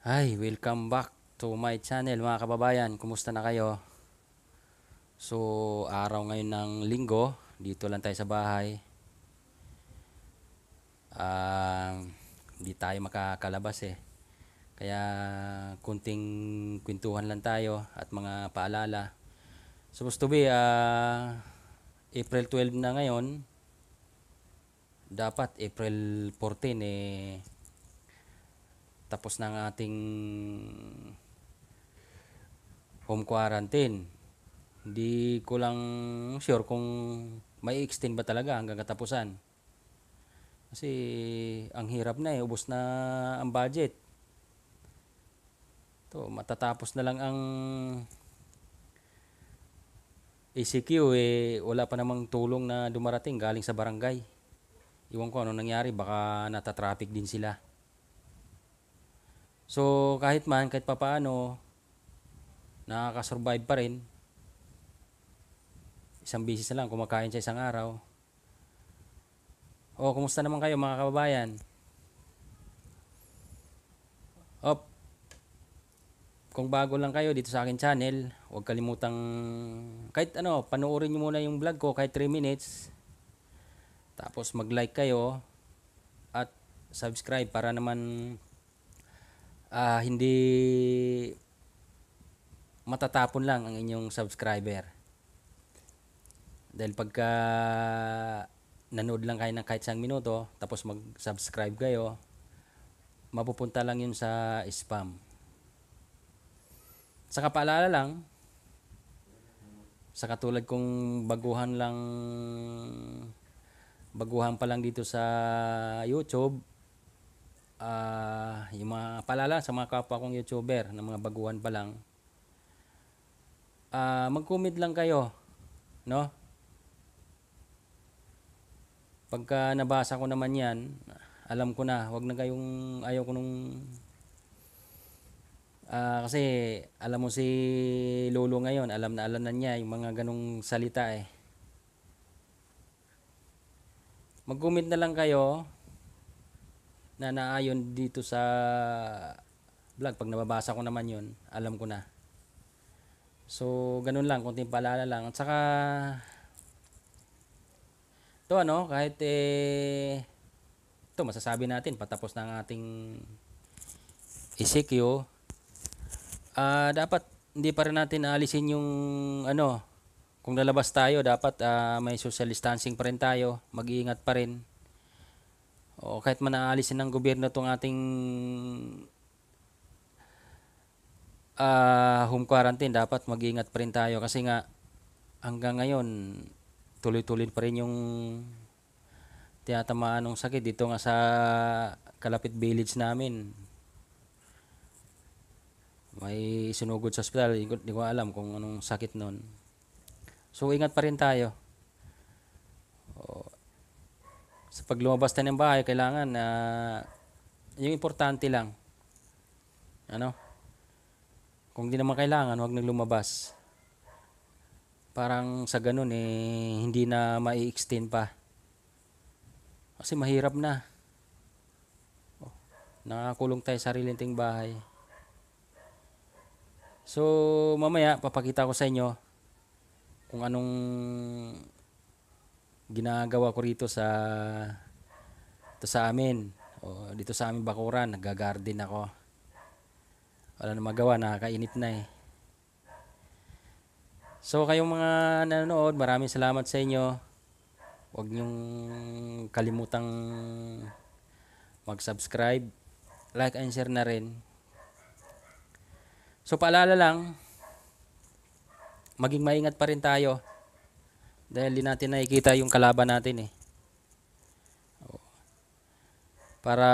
Hi, welcome back to my channel mga kababayan. Kumusta na kayo? So, araw ngayon ng linggo. Dito lang tayo sa bahay. Uh, hindi tayo makakalabas eh. Kaya kunting kwentuhan lang tayo at mga paalala. Supposed to be uh, April 12 na ngayon. Dapat April 14 eh tapos ng ating home quarantine. Hindi ko lang sure kung may extend ba talaga hanggang katapusan. Kasi ang hirap na eh, ubos na ang budget. To, matatapos na lang ang ACQ eh wala pa namang tulong na dumarating galing sa barangay. Iwan ko ano nangyari, baka nata-traffic din sila. So, kahit man, kahit papaano, nakakasurvive pa rin. Isang bisis na lang, kumakain siya isang araw. O, kumusta naman kayo mga kababayan? Op, kung bago lang kayo dito sa akin channel, huwag kalimutang kahit ano, panoorin niyo muna yung vlog ko kahit 3 minutes. Tapos mag-like kayo at subscribe para naman uh, hindi matatapon lang ang inyong subscriber. Dahil pagka nanood lang kayo ng kahit isang minuto, tapos mag-subscribe kayo, mapupunta lang yun sa spam. Sa kapaalala lang, sa katulad kong baguhan lang baguhan pa lang dito sa YouTube uh, yung mga palala sa mga kapwa kong YouTuber na mga baguhan pa lang, uh, mag-comment lang kayo, no? Pagka nabasa ko naman 'yan, alam ko na, wag na kayong ayaw ko nung Uh, kasi alam mo si Lolo ngayon, alam na alam na niya yung mga ganong salita eh. Mag-comment na lang kayo na naayon dito sa vlog. Pag nababasa ko naman yun, alam ko na. So, ganun lang, konting paalala lang. At saka, to ano, kahit eh, to masasabi natin, patapos na ang ating Ezekiel, uh, dapat hindi pa rin natin aalisin yung ano, kung lalabas tayo, dapat uh, may social distancing pa rin tayo, mag-iingat pa rin. O kahit man naaalisin ng gobyerno itong ating uh, home quarantine, dapat mag-ingat pa rin tayo kasi nga hanggang ngayon tuloy-tuloy pa rin yung tinatamaan ng sakit dito nga sa kalapit village namin. May sinugod sa ospital, hindi ko alam kung anong sakit noon. So ingat pa rin tayo. So pag lumabas tayo ng bahay, kailangan na uh, yung importante lang. Ano? Kung hindi naman kailangan, huwag nang lumabas. Parang sa ganun eh, hindi na ma extend pa. Kasi mahirap na. Oh, nakakulong tayo sa sarili ting bahay. So, mamaya papakita ko sa inyo kung anong ginagawa ko rito sa to sa amin o dito sa amin bakuran nagagarden ako wala na magawa nakakainit na eh so kayong mga nanonood maraming salamat sa inyo huwag nyong kalimutang mag subscribe like and share na rin so paalala lang maging maingat pa rin tayo dahil di natin nakikita yung kalaban natin eh. Para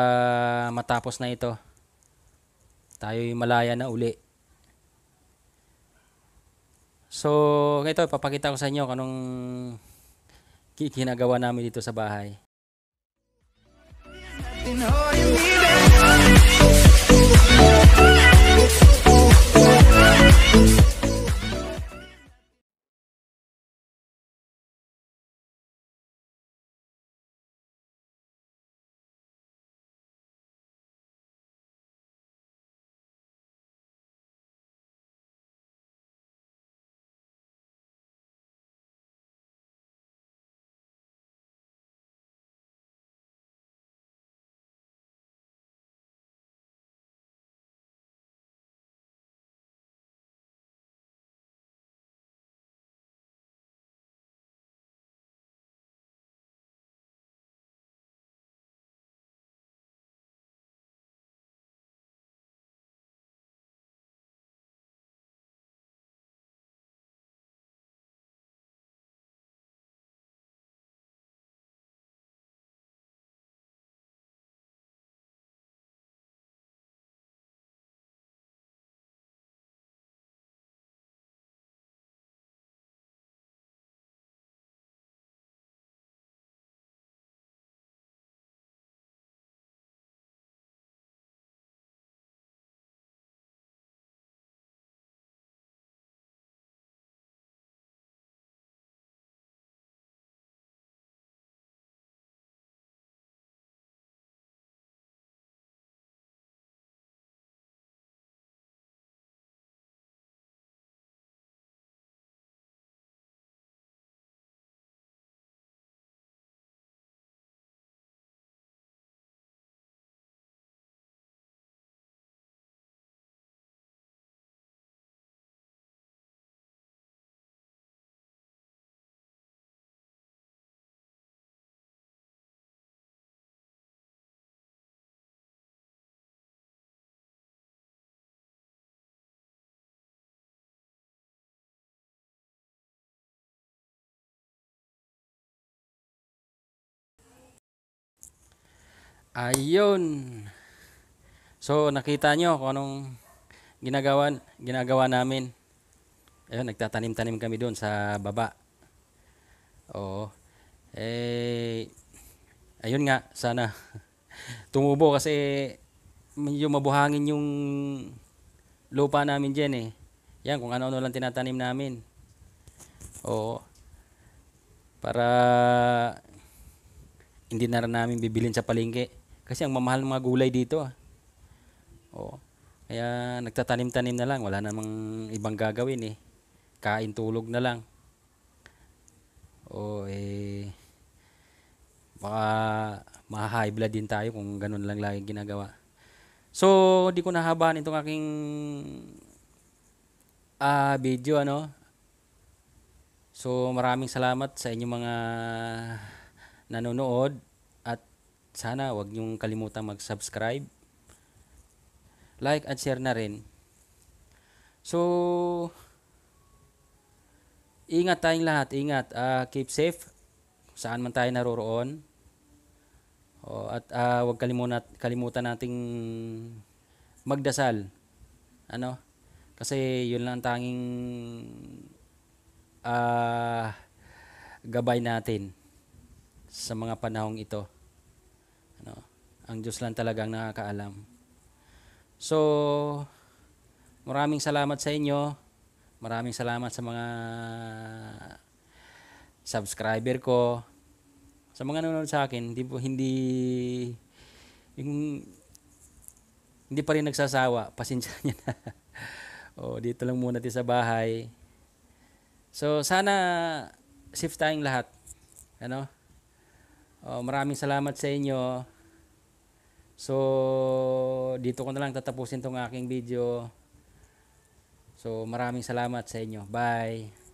matapos na ito, tayo'y malaya na uli. So, ito, papakita ko sa inyo kung anong ginagawa namin dito sa bahay. Nothing holding me back. Ayun. So nakita nyo kung anong ginagawa, ginagawa namin. Ayun, nagtatanim-tanim kami doon sa baba. Oo. Eh, ayun nga, sana tumubo kasi medyo mabuhangin yung lupa namin dyan eh. Yan, kung ano-ano lang tinatanim namin. Oo. Para hindi na rin namin bibilin sa palengke. Kasi ang mamahal ng mga gulay dito. Ah. Oo. Kaya nagtatanim-tanim na lang. Wala namang ibang gagawin eh. Kain tulog na lang. O eh baka ma din tayo kung ganun lang lagi ginagawa. So, di ko nahabaan itong aking uh, video ano. So, maraming salamat sa inyong mga nanonood sana wag niyong kalimutan mag-subscribe. Like at share na rin. So, ingat tayong lahat. Ingat. Uh, keep safe. Saan man tayo naroroon. Oh, at uh, wag kalimutan, kalimutan nating magdasal. Ano? Kasi yun lang ang tanging uh, gabay natin sa mga panahong ito. Ang Diyos lang ang nakakaalam. So, maraming salamat sa inyo. Maraming salamat sa mga subscriber ko. Sa mga nanonood sa akin, hindi po hindi yung hindi pa rin nagsasawa. Pasensya niya na. o, dito lang muna tayo sa bahay. So, sana safe tayong lahat. Ano? O, maraming salamat sa inyo. So, dito ko na lang tatapusin tong aking video. So, maraming salamat sa inyo. Bye!